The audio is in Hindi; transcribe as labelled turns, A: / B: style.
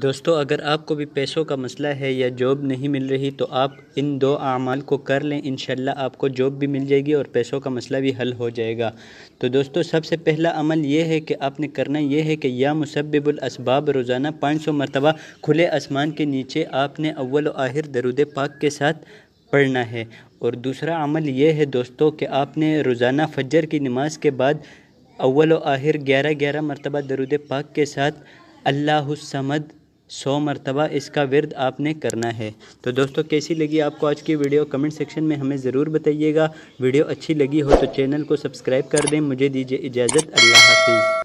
A: दोस्तों अगर आपको भी पैसों का मसला है या जॉब नहीं मिल रही तो आप इन दो अमाल को कर लें इन आपको जॉब भी मिल जाएगी और पैसों का मसला भी हल हो जाएगा तो दोस्तों सबसे पहला अमल ये है कि आपने करना यह है कि या मुसब्बुलसबाब रोज़ाना पाँच सौ मरतबा खुले आसमान के नीचे आपने अव्वल आहिर दरुद पाक के साथ पढ़ना है और दूसरा अमल यह है दोस्तों कि आपने रोज़ाना फजर की नमाज के बाद अव्वल आहिर ग्यारह ग्यारह मरतबा दरुद पाक के साथ अल्लाह समद सौ मरतबा इसका विरद आपने करना है तो दोस्तों कैसी लगी आपको आज की वीडियो कमेंट सेक्शन में हमें ज़रूर बताइएगा वीडियो अच्छी लगी हो तो चैनल को सब्सक्राइब कर दें मुझे दीजिए इजाज़त अल्लाह हाफिज़